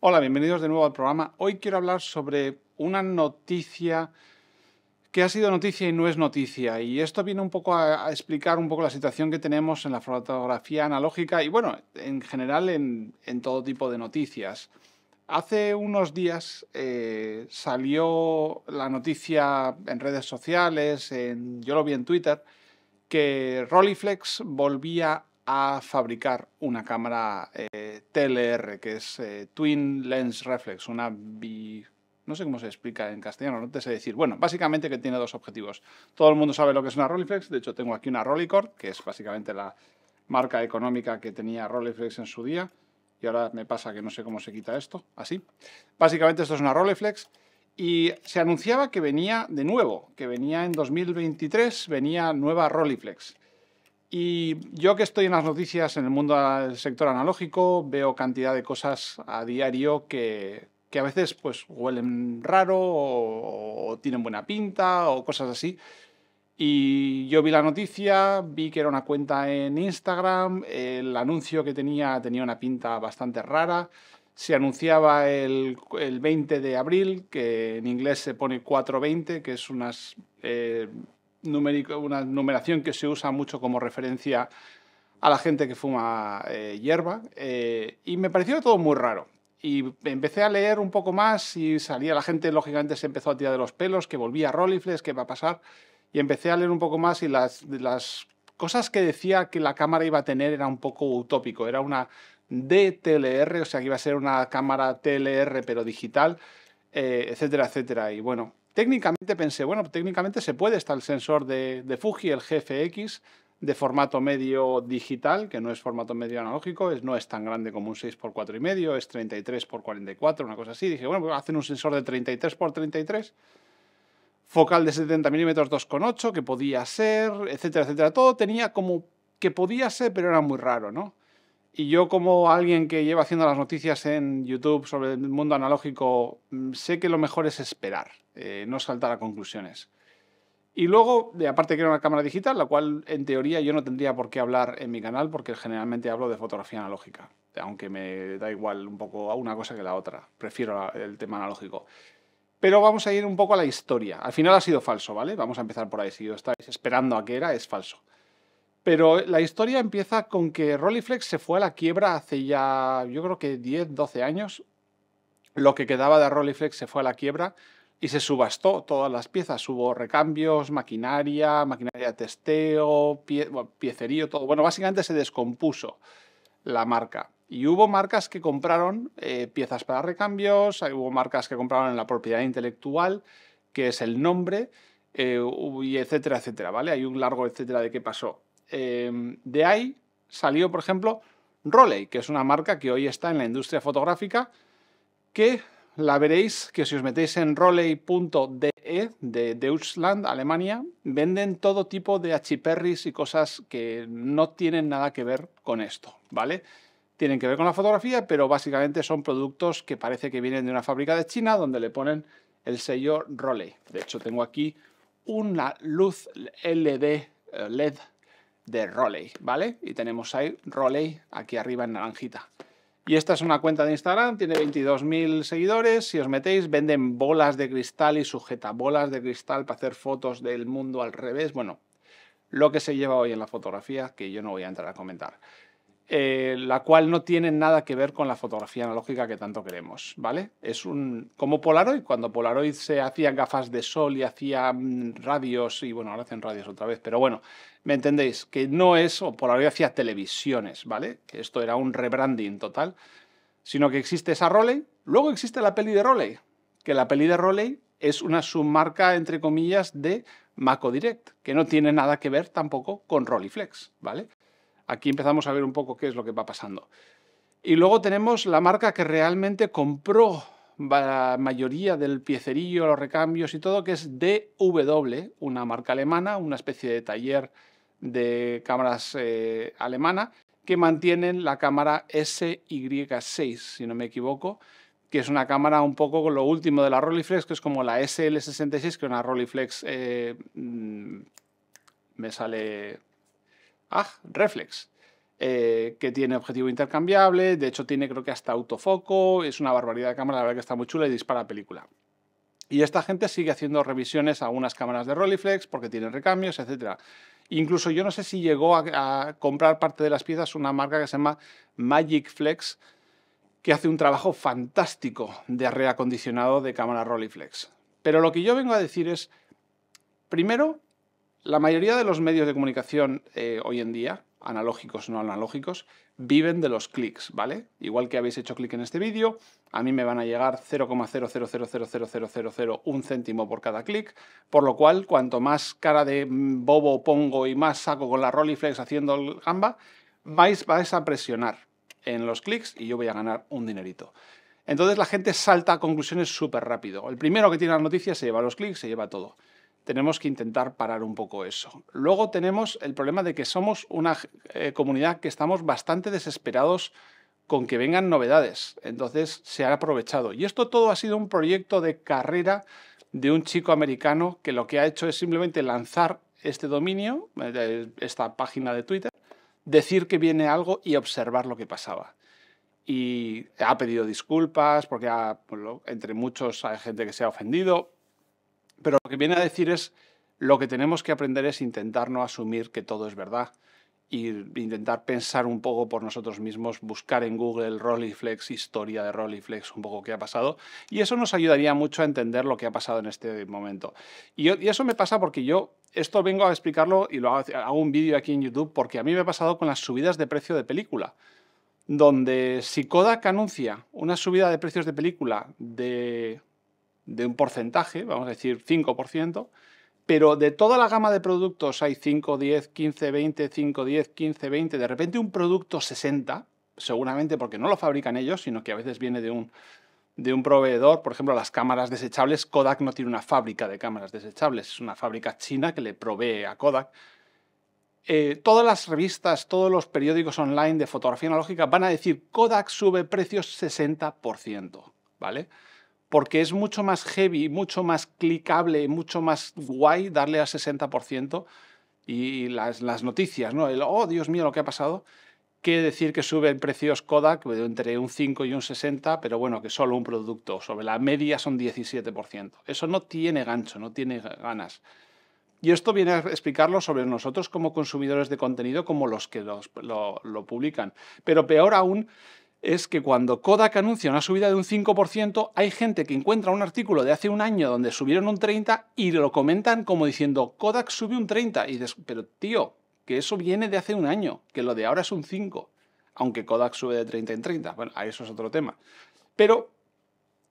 Hola, bienvenidos de nuevo al programa. Hoy quiero hablar sobre una noticia que ha sido noticia y no es noticia. Y esto viene un poco a, explicar un poco la situación que tenemos en la fotografía analógica y bueno, en general en, todo tipo de noticias. Hace unos días eh, salió la noticia en redes sociales, yo lo vi en Twitter, que Rolleiflex volvía a a fabricar una cámara eh, TLR, que es eh, Twin Lens Reflex, una bi... No sé cómo se explica en castellano, no te sé decir. Bueno, básicamente que tiene dos objetivos. Todo el mundo sabe lo que es una Rolleiflex, de hecho tengo aquí una Rollicord, que es básicamente la marca económica que tenía Rolleiflex en su día. Y ahora me pasa que no sé cómo se quita esto, así. Básicamente esto es una Rolleiflex y se anunciaba que venía de nuevo, que venía en 2023, venía nueva Rolleiflex. Y yo que estoy en las noticias, en el mundo del sector analógico, veo cantidad de cosas a diario que, que a veces pues huelen raro o, tienen buena pinta o cosas así. Y yo vi la noticia, vi que era una cuenta en Instagram, el anuncio que tenía tenía una pinta bastante rara. Se anunciaba el, el 20 de abril, que en inglés se pone 420, que es unas... Eh, numérico, una numeración que se usa mucho como referencia a la gente que fuma eh, hierba eh, y me pareció todo muy raro. Y empecé a leer un poco más y salía la gente, lógicamente se empezó a tirar de los pelos, que volvía a Rolifles, que va a pasar. Y empecé a leer un poco más y las, las cosas que decía que la cámara iba a tener era un poco utópico, era una DTLR, o sea que iba a ser una cámara TLR pero digital, eh, etcétera, etcétera. Y bueno, Técnicamente pensé, bueno, técnicamente se puede, estar el sensor de, Fuji, el GFX, de formato medio digital, que no es formato medio analógico, es, no es tan grande como un 6x4,5, es 33x44, una cosa así. Dije, bueno, pues hacen un sensor de 33x33, focal de 70 mm 2,8, que podía ser, etcétera, etcétera. Todo tenía como que podía ser, pero era muy raro, ¿no? Y yo como alguien que lleva haciendo las noticias en YouTube sobre el mundo analógico, mm, sé que lo mejor es esperar, eh, no saltar a conclusiones. Y luego, aparte que era una cámara digital, la cual en teoría yo no tendría por qué hablar en mi canal porque generalmente hablo de fotografía analógica, aunque me da igual un poco a una cosa que la otra, prefiero el tema analógico. Pero vamos a ir un poco a la historia. Al final ha sido falso, ¿vale? Vamos a empezar por ahí. Si os estáis esperando a que era, es falso. Pero la historia empieza con que Roliflex se fue a la quiebra hace ya, yo creo que 10, 12 años. Lo que quedaba de Roliflex se fue a la quiebra y se subastó todas las piezas. Hubo recambios, maquinaria, maquinaria de testeo, piecerío, todo. Bueno, básicamente se descompuso la marca. Y hubo marcas que compraron eh, piezas para recambios, hubo marcas que compraron la propiedad intelectual, que es el nombre, eh, y etcétera, etcétera, ¿vale? Hay un largo etcétera de qué pasó. Em, de ahí salió, por ejemplo, Roley, que es una marca que hoy está en la industria fotográfica, que la veréis que si os metéis en roley.de e, de Deutschland, Alemania, venden todo tipo de achiperris y cosas que no tienen nada que ver con esto, ¿vale? Tienen que ver con la fotografía, pero básicamente son productos que parece que vienen de una fábrica de China donde le ponen el sello Roley. De hecho, tengo aquí una luz LED, eh, LED de Roley, ¿vale? Y tenemos ahí Roley aquí arriba en naranjita. Y esta es una cuenta de Instagram, tiene 22.000 seguidores. Si os metéis, venden bolas de cristal y sujeta bolas de cristal para hacer fotos del mundo al revés. Bueno, lo que se lleva hoy en la fotografía, que yo no voy a entrar a comentar. Eh, la cual no tiene nada que ver con la fotografía analógica que tanto queremos, ¿vale? Es un como Polaroid, cuando Polaroid se hacía gafas de sol y hacía mm, radios y bueno, ahora hacen radios otra vez, pero bueno, me entendéis que no es o Polaroid hacía televisiones, ¿vale? Que esto era un rebranding total, sino que existe esa Roley, luego existe la peli de Roley, que la peli de Roley es una submarca entre comillas de Maco Direct, que no tiene nada que ver tampoco con Rolleiflex, ¿vale? Aquí empezamos a ver un poco qué es lo que va pasando. Y luego tenemos la marca que realmente compró la mayoría del piecerillo, los recambios y todo, que es DW, una marca alemana, una especie de taller de cámaras eh, alemana, que mantienen la cámara SY6, si no me equivoco, que es una cámara un poco con lo último de la Rolleiflex, que es como la SL66, que una Rolleiflex, eh, mm, me sale Ah, Reflex, eh, que tiene objetivo intercambiable, de hecho tiene creo que hasta autofoco, es una barbaridad de cámara, la verdad que está muy chula y dispara película. Y esta gente sigue haciendo revisiones a unas cámaras de Rolleiflex porque tienen recambios, etc. Incluso yo no sé si llegó a, comprar parte de las piezas una marca que se llama Magic Flex, que hace un trabajo fantástico de reacondicionado de cámara Rolleiflex. Pero lo que yo vengo a decir es, primero, la mayoría de los medios de comunicación eh, hoy en día, analógicos o no analógicos, viven de los clics, ¿vale? Igual que habéis hecho clic en este vídeo, a mí me van a llegar 0,0000001 céntimo por cada clic, por lo cual cuanto más cara de bobo pongo y más saco con la Rolleiflex haciendo el gamba, vais, vais a presionar en los clics y yo voy a ganar un dinerito. Entonces la gente salta a conclusiones súper rápido. El primero que tiene la noticia se lleva los clics, se lleva todo tenemos que intentar parar un poco eso. Luego tenemos el problema de que somos una eh, comunidad que estamos bastante desesperados con que vengan novedades. Entonces se ha aprovechado. Y esto todo ha sido un proyecto de carrera de un chico americano que lo que ha hecho es simplemente lanzar este dominio, eh, esta página de Twitter, decir que viene algo y observar lo que pasaba. Y ha pedido disculpas porque entre muchos hay gente que se ha ofendido, pero lo que viene a decir es, lo que tenemos que aprender es intentar no asumir que todo es verdad e intentar pensar un poco por nosotros mismos, buscar en Google Rolliflex, historia de Rolliflex, un poco qué ha pasado. Y eso nos ayudaría mucho a entender lo que ha pasado en este momento. Y, eso me pasa porque yo esto vengo a explicarlo y lo hago, hago un vídeo aquí en YouTube porque a mí me ha pasado con las subidas de precio de película. Donde si Kodak anuncia una subida de precios de película de de un porcentaje, vamos a decir 5%, pero de toda la gama de productos hay 5, 10, 15, 20, 5, 10, 15, 20, de repente un producto 60, seguramente porque no lo fabrican ellos, sino que a veces viene de un, de un proveedor, por ejemplo, las cámaras desechables, Kodak no tiene una fábrica de cámaras desechables, es una fábrica china que le provee a Kodak. Eh, todas las revistas, todos los periódicos online de fotografía analógica van a decir Kodak sube precios 60%, ¿vale? porque es mucho más heavy, mucho más clicable, mucho más guay darle al 60% y las, las, noticias, ¿no? El, oh, Dios mío, lo que ha pasado, que decir que suben precios Kodak entre un 5 y un 60, pero bueno, que solo un producto, sobre la media son 17%. Eso no tiene gancho, no tiene ganas. Y esto viene a explicarlo sobre nosotros como consumidores de contenido, como los que lo publican. Pero peor aún es que cuando Kodak anuncia una subida de un 5%, hay gente que encuentra un artículo de hace un año donde subieron un 30% y lo comentan como diciendo, Kodak sube un 30%. Y pero tío, que eso viene de hace un año, que lo de ahora es un 5%, aunque Kodak sube de 30 en 30. Bueno, eso es otro tema. Pero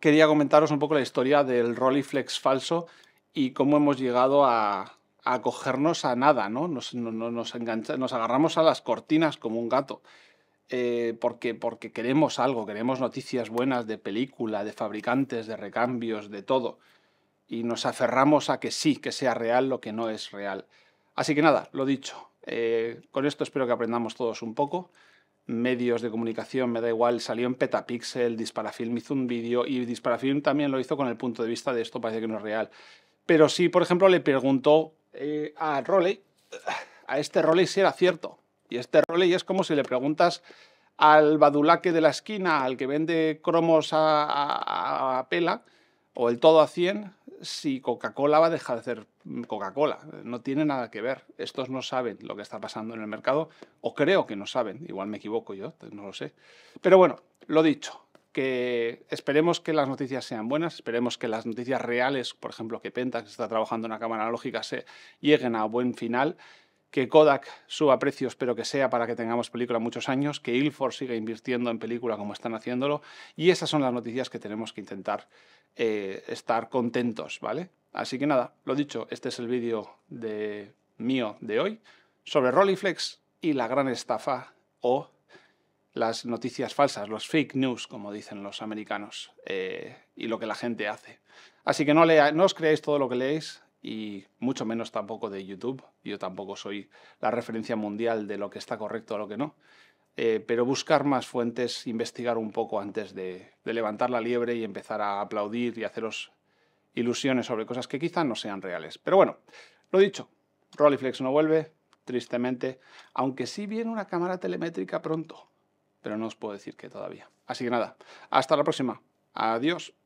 quería comentaros un poco la historia del Rolleiflex falso y cómo hemos llegado a, acogernos a nada, ¿no? Nos, nos, nos agarramos a las cortinas como un gato. Eh, porque, porque queremos algo, queremos noticias buenas de película, de fabricantes, de recambios, de todo. Y nos aferramos a que sí, que sea real lo que no es real. Así que nada, lo dicho. Eh, con esto espero que aprendamos todos un poco. Medios de comunicación, me da igual, salió en Petapixel, Disparafilm hizo un vídeo y Disparafilm también lo hizo con el punto de vista de esto parece que no es real. Pero sí, por ejemplo, le preguntó eh, a Roley, a este Roley si era cierto. Y este y es como si le preguntas al badulaque de la esquina, al que vende cromos a, pela, o el todo a 100, si Coca-Cola va a dejar de ser mm, Coca-Cola. No tiene nada que ver. Estos no saben lo que está pasando en el mercado, o creo que no saben. Igual me equivoco yo, no lo sé. Pero bueno, lo dicho, que esperemos que las noticias sean buenas, esperemos que las noticias reales, por ejemplo, que Penta, que está trabajando en una cámara analógica, se lleguen a buen final que Kodak suba precios, pero que sea para que tengamos película muchos años, que Ilford siga invirtiendo en película como están haciéndolo, y esas son las noticias que tenemos que intentar eh, estar contentos, ¿vale? Así que nada, lo dicho, este es el vídeo de, mío de hoy sobre Rolleiflex y la gran estafa o las noticias falsas, los fake news, como dicen los americanos, eh, y lo que la gente hace. Así que no, lea, no os creáis todo lo que leéis, y mucho menos tampoco de YouTube. Yo tampoco soy la referencia mundial de lo que está correcto o lo que no. Eh, pero buscar más fuentes, investigar un poco antes de, levantar la liebre y empezar a aplaudir y haceros ilusiones sobre cosas que quizá no sean reales. Pero bueno, lo dicho, Rolleiflex no vuelve, tristemente, aunque sí viene una cámara telemétrica pronto, pero no os puedo decir que todavía. Así que nada, hasta la próxima. Adiós.